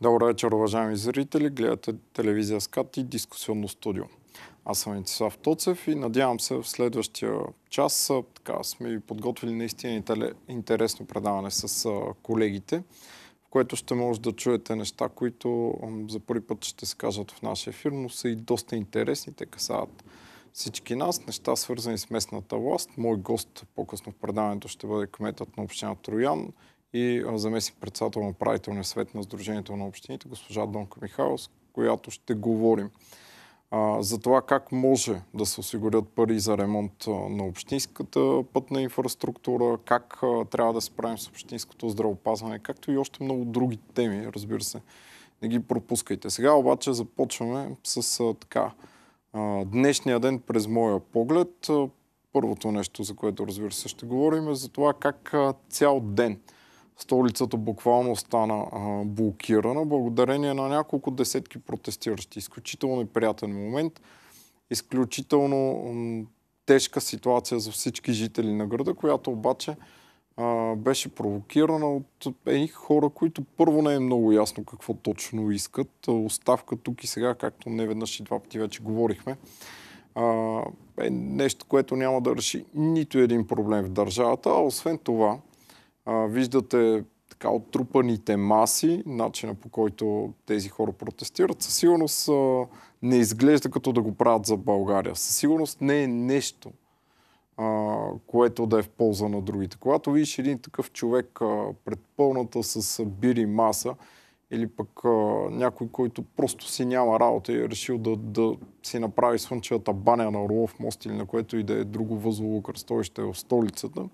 Добър вечер, уважаеми зрители. Гледате телевизия Скат и дискусионно студио. Аз съм Венцислав Тоцев и надявам се в следващия час така, сме ви подготвили наистина интересно предаване с колегите, в което ще може да чуете неща, които за първи път ще се кажат в нашия ефир, но са и доста интересни. Те касават всички нас, неща свързани с местната власт. Мой гост по-късно в предаването ще бъде кметът на община Троян и заместник председател на управителния свет на Сдружението на общините, госпожа Донка Михайлс, която ще говорим а, за това как може да се осигурят пари за ремонт на общинската пътна инфраструктура, как а, трябва да се правим с общинското здравопазване, както и още много други теми, разбира се. Не ги пропускайте. Сега обаче започваме с а, така днешния ден през моя поглед. Първото нещо, за което разбира се ще говорим е за това как цял ден – столицата буквално стана а, блокирана, благодарение на няколко десетки протестиращи. Изключително неприятен момент, изключително м, тежка ситуация за всички жители на града, която обаче а, беше провокирана от едни хора, които първо не е много ясно какво точно искат. Оставка тук и сега, както не веднъж и два пъти вече говорихме, а, е нещо, което няма да реши нито един проблем в държавата, а освен това, а, виждате така оттрупаните маси, начина по който тези хора протестират, със сигурност а, не изглежда като да го правят за България. Със сигурност не е нещо, а, което да е в полза на другите. Когато видиш един такъв човек а, пред пълната с бири маса, или пък а, някой, който просто си няма работа и е решил да, да си направи слънчевата баня на Орлов мост или на което и да е друго възлово кръстовище в столицата,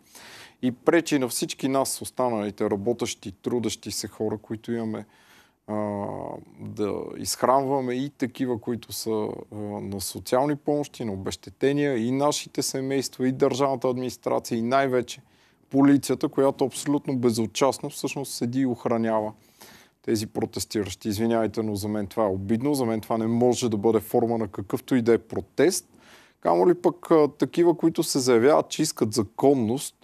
и пречи на всички нас, останалите работещи, трудащи се хора, които имаме а, да изхранваме и такива, които са а, на социални помощи, на обещетения, и нашите семейства, и държавната администрация, и най-вече полицията, която абсолютно безучастно всъщност седи и охранява тези протестиращи. Извинявайте, но за мен това е обидно, за мен това не може да бъде форма на какъвто и да е протест. Камо ли пък а, такива, които се заявяват, че искат законност,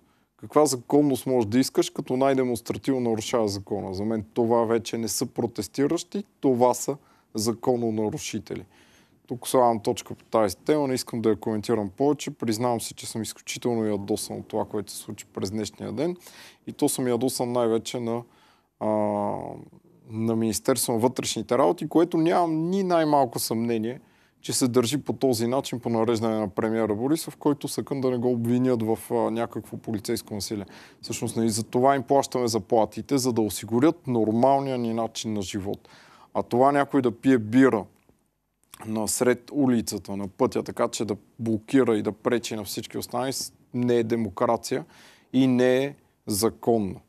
каква законност можеш да искаш, като най-демонстративно нарушава закона. За мен това вече не са протестиращи, това са закононарушители. Тук слагам точка по тази тема, не искам да я коментирам повече. Признавам се, че съм изключително ядосан от това, което се случи през днешния ден. И то съм ядосан най-вече на, а, на Министерство на вътрешните работи, което нямам ни най-малко съмнение, че се държи по този начин по нареждане на премиера Борисов, който съкън да не го обвинят в а, някакво полицейско насилие. Всъщност, и нали, за това им плащаме заплатите, за да осигурят нормалния ни начин на живот. А това някой да пие бира насред улицата, на пътя, така че да блокира и да пречи на всички останали, не е демокрация и не е законно.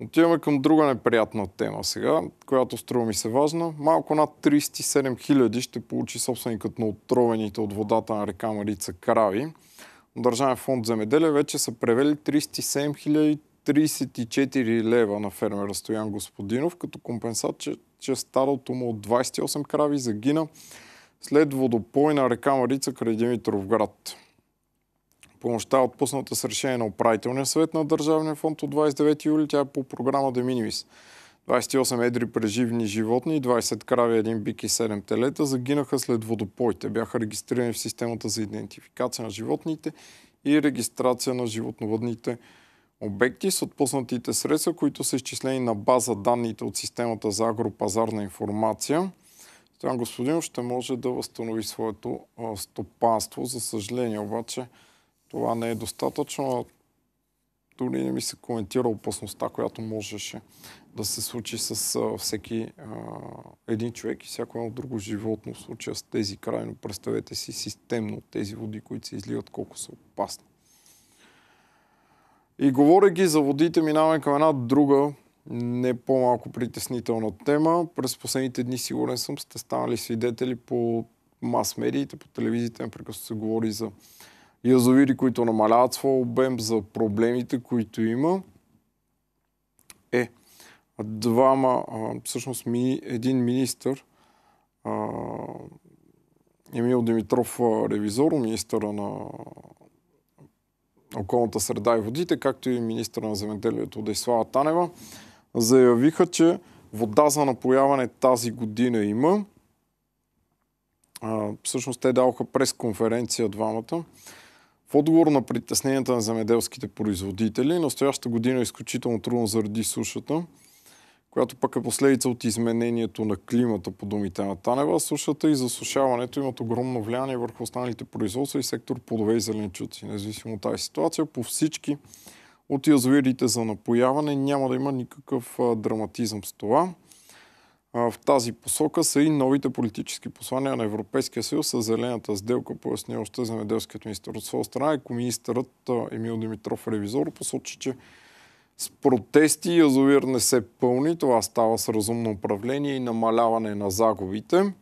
Отиваме към друга неприятна тема сега, която струва ми се важна. Малко над 37 хиляди ще получи собственикът на отровените от водата на река Марица Крави. Държавен фонд земеделие вече са превели 37 34 лева на фермера Стоян Господинов, като компенсат, че, че старото му от 28 крави загина след водопой на река Марица край Димитровград. Помощта е отпусната с решение на управителния съвет на Държавния фонд от 29 юли. Тя е по програма De Minimis. 28 едри преживни животни и 20 крави, един бик и 7 телета загинаха след водопоите. Бяха регистрирани в системата за идентификация на животните и регистрация на животновъдните обекти с отпуснатите средства, които са изчислени на база данните от системата за агропазарна информация. Стоян господин ще може да възстанови своето стопанство. За съжаление обаче, това не е достатъчно. Дори не ми се коментира опасността, която можеше да се случи с а, всеки а, един човек и всяко едно друго животно в случая с тези крайно. Представете си системно тези води, които се изливат, колко са опасни. И говоряки за водите, минаваме към една друга, не по-малко притеснителна тема. През последните дни, сигурен съм, сте станали свидетели по мас-медиите, по телевизиите, напрекъсто се говори за язовири, които намаляват своя обем, за проблемите, които има, е двама, а, всъщност ми, един министр, а, Емил Димитров, ревизор, министъра на околната среда и водите, както и министра на земеделието Дейслава Танева, заявиха, че вода за напояване тази година има. А, всъщност те даваха пресконференция двамата. В отговор на притесненията на земеделските производители, настоящата година е изключително трудно заради сушата, която пък е последица от изменението на климата, по думите на Танева. Сушата и засушаването имат огромно влияние върху останалите производства и сектор плодове и зеленчуци. Независимо от тази ситуация, по всички от язовирите за напояване няма да има никакъв драматизъм с това в тази посока са и новите политически послания на Европейския съюз с зелената сделка, поясни още земеделският министр. От своя страна и министърът Емил Димитров Ревизор посочи, че с протести язовир не се пълни. Това става с разумно управление и намаляване на загубите.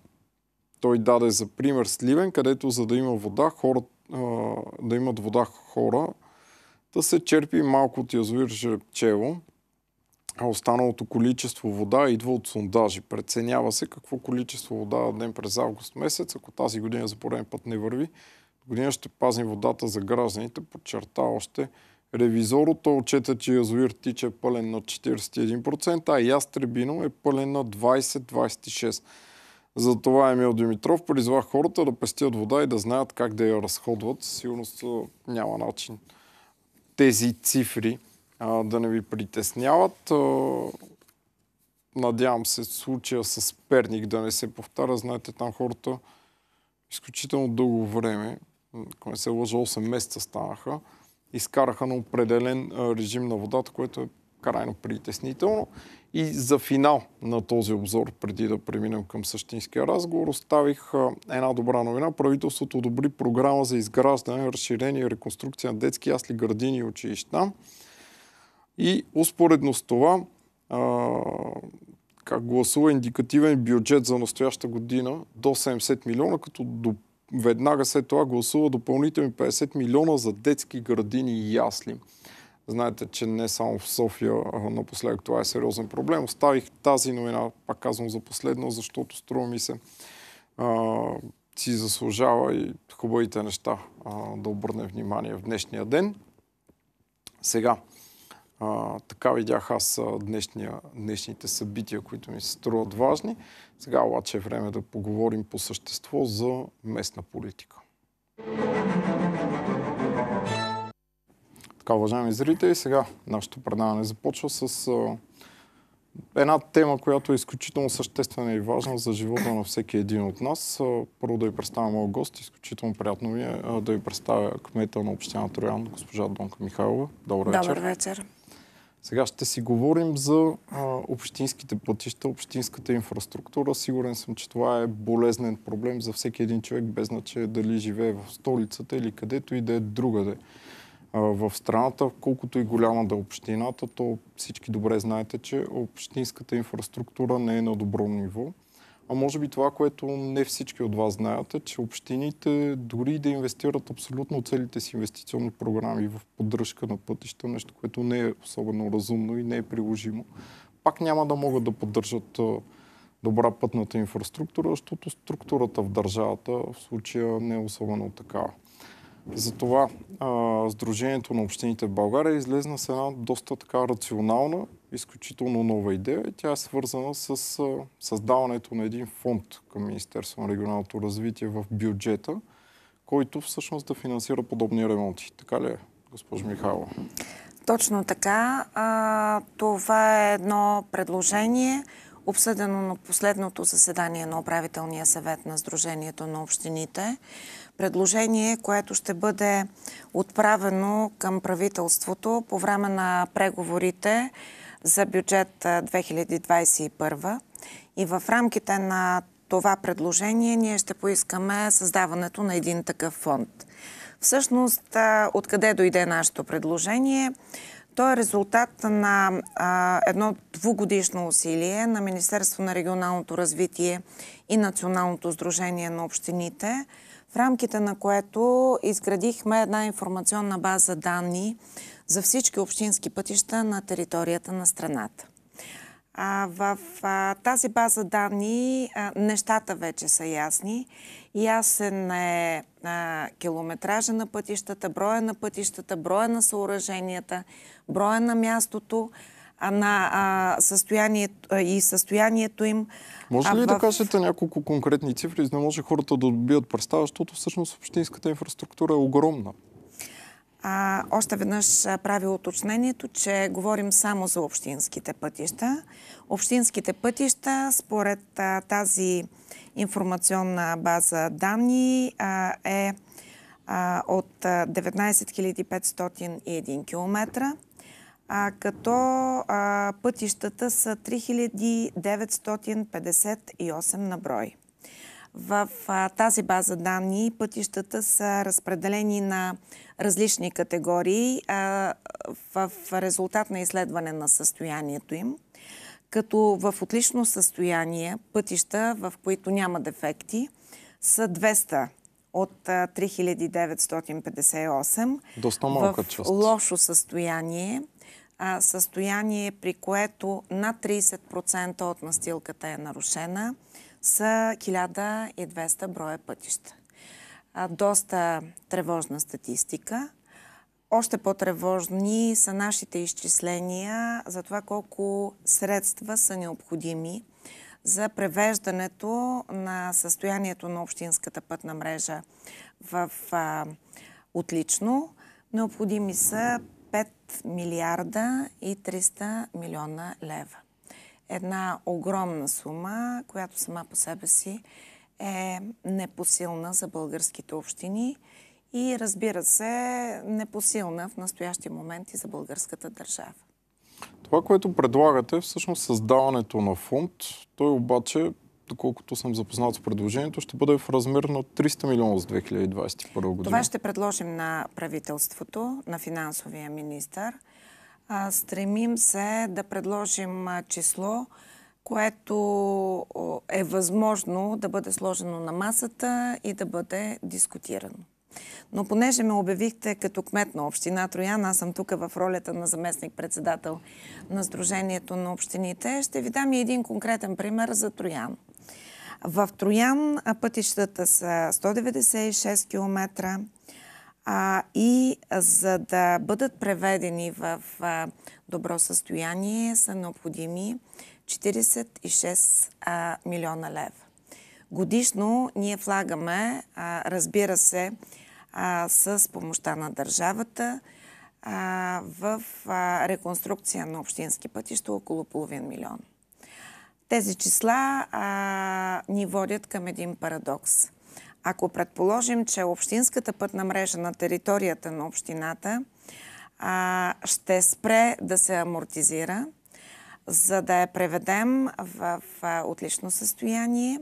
Той даде за пример Сливен, където за да има вода, хора, да имат вода хора, да се черпи малко от язовир Жеребчево а останалото количество вода идва от сондажи. Преценява се какво количество вода дадем през август месец, ако тази година за пореден път не върви. Година ще пазим водата за гражданите, подчерта още ревизорото отчета, че язовир тича е пълен на 41%, а Ястребино е пълен на 20-26%. Затова Емил Димитров призва хората да пестят вода и да знаят как да я разходват. Сигурно няма начин тези цифри а, да не ви притесняват. А, надявам се случая с Перник да не се повтаря. Знаете, там хората изключително дълго време, ако не се лъжа, 8 месеца станаха, изкараха на определен режим на водата, което е крайно притеснително. И за финал на този обзор, преди да преминем към същинския разговор, оставих една добра новина. Правителството одобри програма за изграждане, разширение и реконструкция на детски ясли, градини и училища. И успоредно с това а, как гласува индикативен бюджет за настояща година до 70 милиона, като до, веднага след това гласува допълнителни 50 милиона за детски градини и ясли. Знаете, че не само в София напоследък това е сериозен проблем. Оставих тази новина, пак казвам за последно, защото струва ми се а, си заслужава и хубавите неща а, да обърнем внимание в днешния ден. Сега, а, така видях аз днешния, днешните събития, които ми се струват важни. Сега обаче е време да поговорим по същество за местна политика. Така, уважаеми зрители, сега нашето предаване започва с а, една тема, която е изключително съществена и важна за живота на всеки един от нас. А, първо да ви представя моят гост. Изключително приятно ми е а, да ви представя кмета на община Троян, госпожа Донка Михайлова. Добър вечер. Добър вечер. Сега ще си говорим за а, общинските пътища, общинската инфраструктура. Сигурен съм, че това е болезнен проблем за всеки един човек, без значение дали живее в столицата или където и да е другаде. в страната, колкото и голяма да е общината, то всички добре знаете, че общинската инфраструктура не е на добро ниво. А може би това, което не всички от вас знаят, е, че общините дори да инвестират абсолютно целите си инвестиционни програми в поддръжка на пътища, нещо, което не е особено разумно и не е приложимо, пак няма да могат да поддържат добра пътната инфраструктура, защото структурата в държавата в случая не е особено такава. Затова Сдружението на общините в България излезна с една доста така рационална, изключително нова идея. Тя е свързана с а, създаването на един фонд към Министерство на регионалното развитие в бюджета, който всъщност да финансира подобни ремонти. Така ли е, госпожо Михайлова? Точно така. А, това е едно предложение, обсъдено на последното заседание на управителния съвет на Сдружението на общините предложение, което ще бъде отправено към правителството по време на преговорите за бюджет 2021. И в рамките на това предложение ние ще поискаме създаването на един такъв фонд. Всъщност, откъде дойде нашето предложение? То е резултат на а, едно двугодишно усилие на Министерство на регионалното развитие и Националното сдружение на общините – в рамките на което изградихме една информационна база данни за всички общински пътища на територията на страната. А, в а, тази база данни а, нещата вече са ясни. Ясен е а, километража на пътищата, броя на пътищата, броя на съоръженията, броя на мястото, на а, състоянието, и състоянието им. Може ли да кажете няколко конкретни цифри, за да може хората да добият представа, защото всъщност общинската инфраструктура е огромна? А, още веднъж прави уточнението, че говорим само за общинските пътища. Общинските пътища, според а, тази информационна база данни, а, е а, от 19 501 км а, като а, пътищата са 3958 на брой. В а, тази база данни пътищата са разпределени на различни категории а, в резултат на изследване на състоянието им, като в отлично състояние пътища, в които няма дефекти, са 200 от 3958. Доста малка част. лошо състояние състояние, при което над 30% от настилката е нарушена, са 1200 броя пътища. А, доста тревожна статистика. Още по-тревожни са нашите изчисления за това колко средства са необходими за превеждането на състоянието на общинската пътна мрежа в а, отлично. Необходими са милиарда и 300 милиона лева. Една огромна сума, която сама по себе си е непосилна за българските общини и разбира се, непосилна в настоящия момент и за българската държава. Това, което предлагате, е всъщност създаването на фонд, той обаче доколкото съм запознат с предложението, ще бъде в размер на 300 милиона за 2021 година. Това ще предложим на правителството, на финансовия министр. стремим се да предложим число, което е възможно да бъде сложено на масата и да бъде дискутирано. Но понеже ме обявихте като кмет на община Троян, аз съм тук в ролята на заместник-председател на Сдружението на общините, ще ви дам и един конкретен пример за Троян. В Троян пътищата са 196 км а, и за да бъдат преведени в а, добро състояние са необходими 46 а, милиона лев. Годишно ние влагаме, а, разбира се, а, с помощта на държавата а, в а, реконструкция на общински пътища около половин милион. Тези числа а, ни водят към един парадокс. Ако предположим, че общинската пътна мрежа на територията на общината а, ще спре да се амортизира, за да я преведем в, в отлично състояние,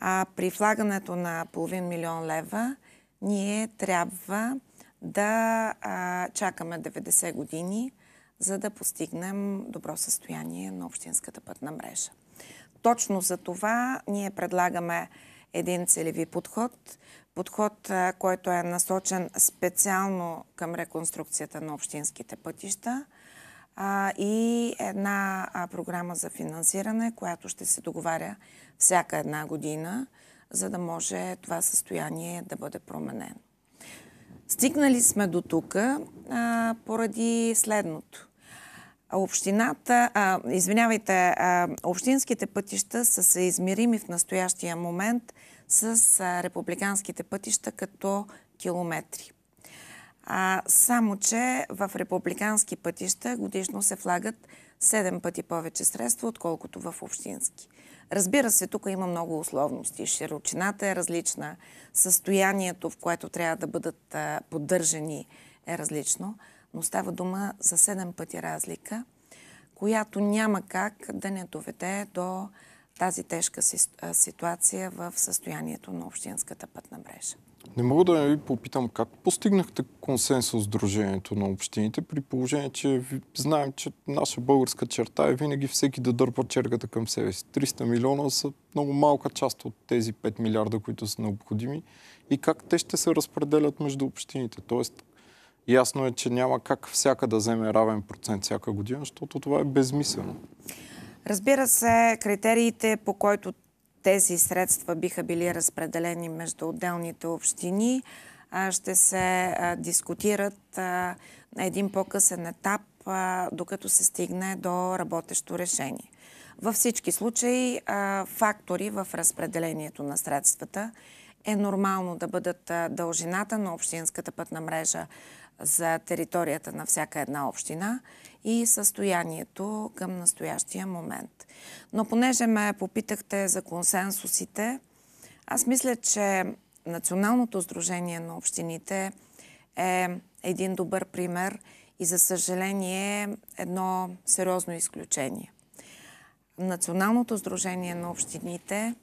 а при влагането на половин милион лева, ние трябва да а, чакаме 90 години, за да постигнем добро състояние на общинската пътна мрежа. Точно за това ние предлагаме един целеви подход, подход, който е насочен специално към реконструкцията на общинските пътища и една програма за финансиране, която ще се договаря всяка една година, за да може това състояние да бъде променено. Стигнали сме до тук поради следното. Общината, а, извинявайте, а, общинските пътища са се измерими в настоящия момент с а, републиканските пътища като километри. А, само, че в републикански пътища годишно се влагат 7 пъти повече средства, отколкото в общински. Разбира се, тук има много условности. Широчината е различна, състоянието, в което трябва да бъдат а, поддържани е различно но става дума за 7 пъти разлика, която няма как да не доведе до тази тежка ситуация в състоянието на общинската пътна мрежа. Не мога да ви попитам как постигнахте консенсус с Дружението на общините, при положение, че знаем, че наша българска черта е винаги всеки да дърпа чергата към себе си. 300 милиона са много малка част от тези 5 милиарда, които са необходими и как те ще се разпределят между общините. Тоест, Ясно е, че няма как всяка да вземе равен процент всяка година, защото това е безмислено. Разбира се, критериите, по които тези средства биха били разпределени между отделните общини, ще се дискутират на един по-късен етап, докато се стигне до работещо решение. Във всички случаи фактори в разпределението на средствата е нормално да бъдат дължината на общинската пътна мрежа за територията на всяка една община и състоянието към настоящия момент. Но понеже ме попитахте за консенсусите, аз мисля, че Националното сдружение на общините е един добър пример и за съжаление едно сериозно изключение. Националното сдружение на общините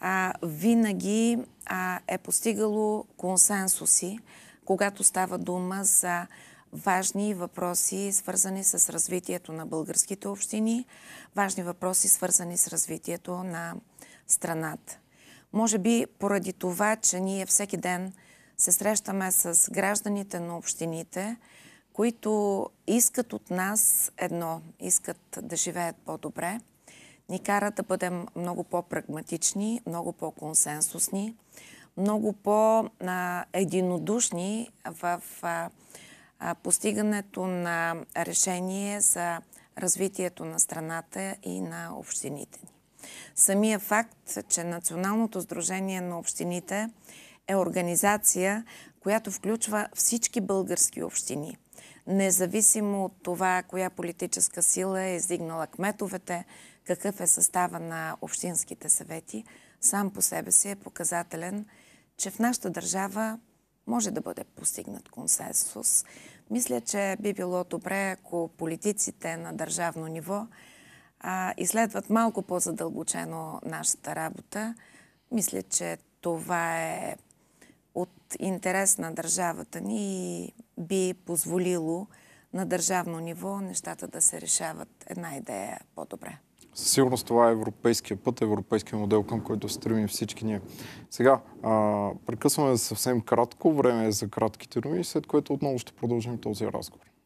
а, винаги а, е постигало консенсуси когато става дума за важни въпроси, свързани с развитието на българските общини, важни въпроси, свързани с развитието на страната. Може би поради това, че ние всеки ден се срещаме с гражданите на общините, които искат от нас едно, искат да живеят по-добре, ни карат да бъдем много по-прагматични, много по-консенсусни, много по-единодушни в постигането на решение за развитието на страната и на общините ни. Самия факт, че Националното сдружение на общините е организация, която включва всички български общини. Независимо от това, коя политическа сила е издигнала кметовете, какъв е състава на общинските съвети, сам по себе си е показателен – че в нашата държава може да бъде постигнат консенсус. Мисля, че би било добре, ако политиците на държавно ниво а, изследват малко по-задълбочено нашата работа. Мисля, че това е от интерес на държавата ни и би позволило на държавно ниво нещата да се решават една идея по-добре със сигурност това е европейския път, европейския модел, към който стремим всички ние. Сега, а, прекъсваме за съвсем кратко време е за кратките думи, след което отново ще продължим този разговор.